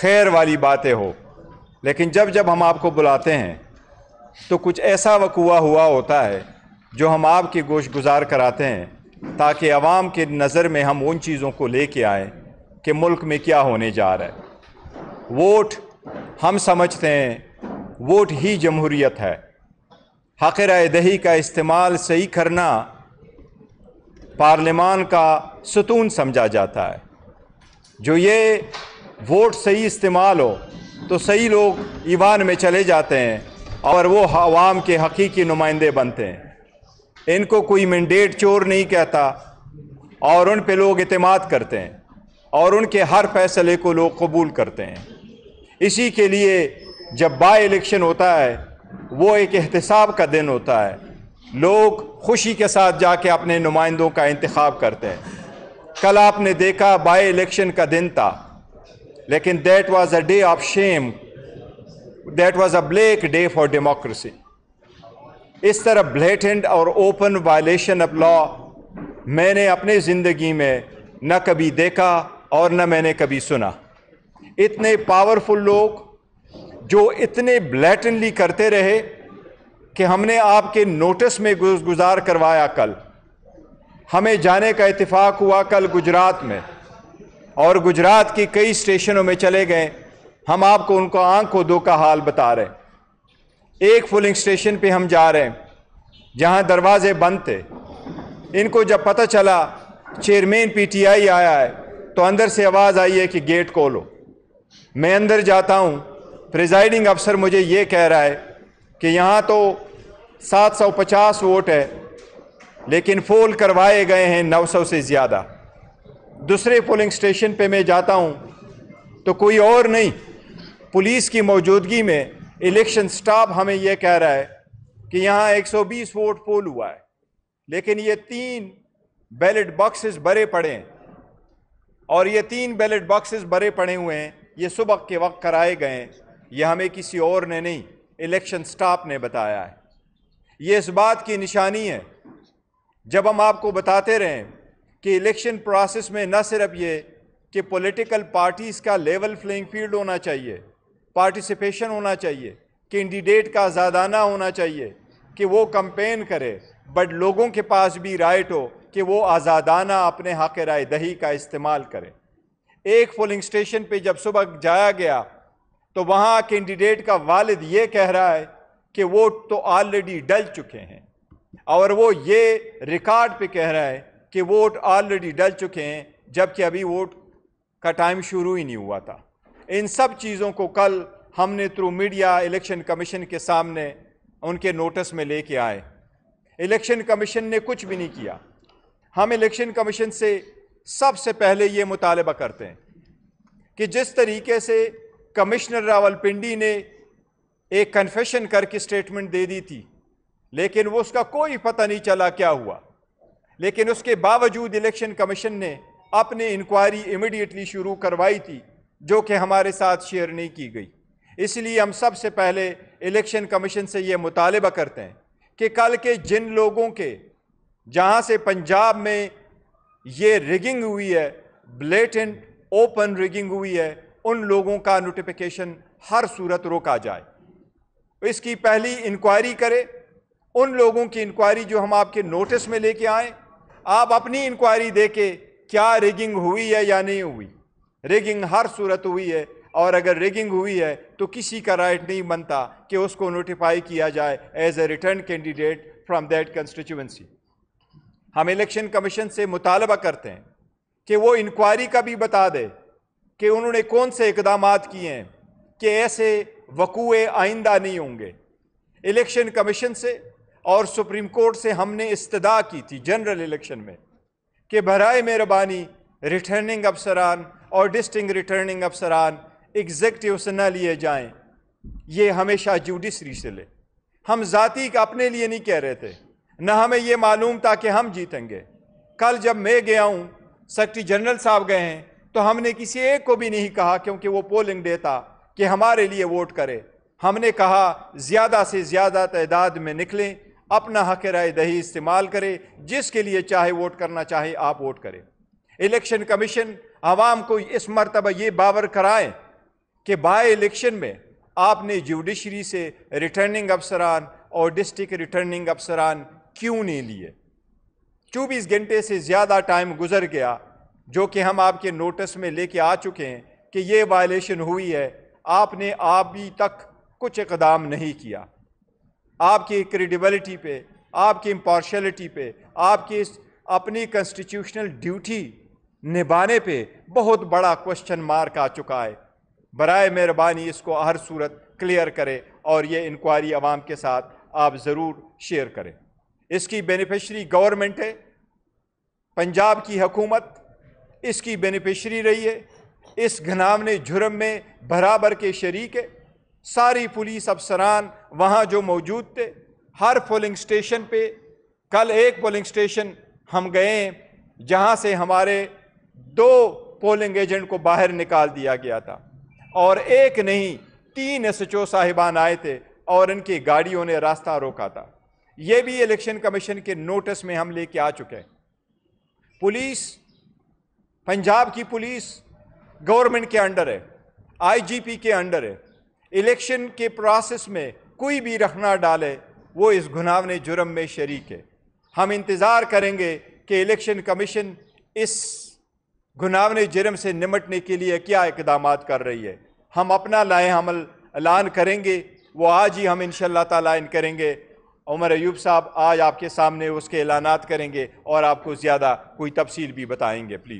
खैर वाली बातें हो लेकिन जब जब हम आपको बुलाते हैं तो कुछ ऐसा वकूआ हुआ होता है जो हम आपके गोश गुजार कराते हैं ताकि आवाम के नज़र में हम उन चीज़ों को ले कर आएँ कि मुल्क में क्या होने जा रहा है वोट हम समझते हैं वोट ही जमहूरीत है हक़ राय दही का इस्तेमाल सही करना पार्लियामान का सतून समझा जाता है जो ये वोट सही इस्तेमाल हो तो सही लोग ईवान में चले जाते हैं और वो आवाम के हकीकी नुमाइंदे बनते हैं इनको कोई मैंडेट चोर नहीं कहता और उन पे लोग अतमाद करते हैं और उनके हर फैसले को लोग कबूल करते हैं इसी के लिए जब बाई इलेक्शन होता है वो एक एहतसाब का दिन होता है लोग खुशी के साथ जाके अपने नुमाइंदों का इंतखब करते हैं कल आपने देखा बाई इलेक्शन का दिन था लेकिन that was a day of shame that was a black day for democracy इस तरह ब्लेटेंड और ओपन वायलेशन ऑफ लॉ मैंने अपने ज़िंदगी में न कभी देखा और न मैंने कभी सुना इतने पावरफुल लोग जो इतने ब्लैटनली करते रहे कि हमने आपके नोटिस में गुजार करवाया कल हमें जाने का इतफ़ाक़ हुआ कल गुजरात में और गुजरात की कई स्टेशनों में चले गए हम आपको उनको आंखों दो का हाल बता रहे एक फुलिंग स्टेशन पे हम जा रहे हैं जहाँ दरवाजे बंद थे इनको जब पता चला चेयरमैन पीटीआई आया है तो अंदर से आवाज़ आई है कि गेट खोलो मैं अंदर जाता हूँ प्रिजाइडिंग अफसर मुझे ये कह रहा है कि यहाँ तो 750 वोट है लेकिन फोल करवाए गए हैं 900 से ज़्यादा दूसरे पोलिंग स्टेशन पे मैं जाता हूँ तो कोई और नहीं पुलिस की मौजूदगी में इलेक्शन स्टाफ हमें यह कह रहा है कि यहाँ 120 वोट पोल हुआ है लेकिन ये तीन बैलेट बॉक्सेस भरे पड़े हैं और ये तीन बैलेट बॉक्सेस भरे पड़े हुए हैं ये सुबह के वक्त कराए गए हैं ये हमें किसी और ने नहीं इलेक्शन स्टाफ ने बताया है ये इस बात की निशानी है जब हम आपको बताते रहें कि इलेक्शन प्रोसेस में न सिर्फ ये कि पॉलिटिकल पार्टीज़ का लेवल फ्लेंग फील्ड होना चाहिए पार्टिसिपेशन होना चाहिए कैंडिडेट का आज़ादाना होना चाहिए कि वो कंपेन करे बट लोगों के पास भी राइट हो कि वो आज़ादाना अपने हक राय दही का इस्तेमाल करें एक पोलिंग स्टेशन पे जब सुबह जाया गया तो वहाँ कैंडिडेट का वालिद ये कह रहा है कि वोट तो ऑलरेडी डल चुके हैं और वो ये रिकॉर्ड पे कह रहा है कि वोट ऑलरेडी डल चुके हैं जबकि अभी वोट का टाइम शुरू ही नहीं हुआ था इन सब चीज़ों को कल हमने थ्रू मीडिया इलेक्शन कमीशन के सामने उनके नोटिस में लेके आए इलेक्शन कमीशन ने कुछ भी नहीं किया हम इलेक्शन कमीशन से सबसे पहले ये मुतालबा करते हैं कि जिस तरीके से कमिश्नर रावलपिंडी ने एक कन्फेशन करके स्टेटमेंट दे दी थी लेकिन वो उसका कोई पता नहीं चला क्या हुआ लेकिन उसके बावजूद इलेक्शन कमीशन ने अपनी इंक्वायरी इमिडिएटली शुरू करवाई थी जो कि हमारे साथ शेयर नहीं की गई इसलिए हम सबसे पहले इलेक्शन कमीशन से ये मुतालबा करते हैं कि कल के जिन लोगों के जहाँ से पंजाब में ये रिगिंग हुई है ब्लेटेंट ओपन रिगिंग हुई है उन लोगों का नोटिफिकेशन हर सूरत रोका जाए इसकी पहली इंक्वायरी करें उन लोगों की इंक्वायरी जो हम आपके नोटिस में लेके आएँ आप अपनी इंक्वायरी दे के क्या रिगिंग हुई है या नहीं हुई रिगिंग हर सूरत हुई है और अगर रिगिंग हुई है तो किसी का राइट नहीं बनता कि उसको नोटिफाई किया जाए as a return candidate from that constituency हम इलेक्शन कमीशन से मुतालबा करते हैं कि वो इंक्वायरी का भी बता दे कि उन्होंने कौन से इकदाम किए हैं कि ऐसे वकूए आइंदा नहीं होंगे इलेक्शन कमीशन से और सुप्रीम कोर्ट से हमने इस्तदा की थी जनरल इलेक्शन में कि बरए मेहरबानी रिटर्निंग अफसरान और डिस्टिंग रिटर्निंग अफसरान एग्जेक्टिव से न लिए जाएं ये हमेशा जुडिशरी से ले हम जाति का अपने लिए नहीं कह रहे थे न हमें ये मालूम था कि हम जीतेंगे कल जब मैं गया हूँ सेक्रटरी जनरल साहब गए हैं तो हमने किसी एक को भी नहीं कहा क्योंकि वो पोलिंग डे था कि हमारे लिए वोट करे हमने कहा ज़्यादा से ज़्यादा तादाद में निकलें अपना हक राय दही इस्तेमाल करे जिसके लिए चाहे वोट करना चाहे आप वोट करें इलेक्शन कमीशन आवाम को इस मरतबा ये बावर कराएं कि बाय इलेक्शन में आपने जुडिशरी से रिटर्निंग अफसरान और डिस्ट्रिक्ट रिटर्निंग अफसरान क्यों नहीं लिए चौबीस घंटे से ज़्यादा टाइम गुजर गया जो कि हम आपके नोटिस में लेके आ चुके हैं कि ये वायलेशन हुई है आपने अभी तक कुछ इकदाम नहीं किया आपकी क्रेडिबिलिटी पे आपकी इम्पार्शलिटी पे आपकी इस अपनी कॉन्स्टिट्यूशनल ड्यूटी निभाने पे बहुत बड़ा क्वेश्चन मार्क आ चुका है बरए मेहरबानी इसको हर सूरत क्लियर करें और ये इंक्वायरी आवाम के साथ आप ज़रूर शेयर करें इसकी बेनिफिशरी गवर्नमेंट है पंजाब की हकूमत इसकी बेनिफिशरी रही है इस घनावने जुर्म में बराबर के शरीक है सारी पुलिस अफसरान वहाँ जो मौजूद थे हर पोलिंग स्टेशन पे कल एक पोलिंग स्टेशन हम गए जहाँ से हमारे दो पोलिंग एजेंट को बाहर निकाल दिया गया था और एक नहीं तीन एस एच ओ साहिबान आए थे और इनकी गाड़ियों ने रास्ता रोका था ये भी इलेक्शन कमीशन के नोटिस में हम लेके आ चुके हैं पुलिस पंजाब की पुलिस गवर्नमेंट के अंडर है आईजीपी के अंडर है इलेक्शन के प्रोसेस में कोई भी रखना डाले वो इस घुनावने जुर्म में शरीक है हम इंतज़ार करेंगे कि इलेक्शन कमीशन इस घुनावने जुर्म से निमटने के लिए क्या इकदाम कर रही है हम अपना लाए ऐलान करेंगे वो आज ही हम इन तैन करेंगे उमर एयूब साहब आज आपके सामने उसके ऐलान करेंगे और आपको ज़्यादा कोई तफसील भी बताएँगे प्लीज़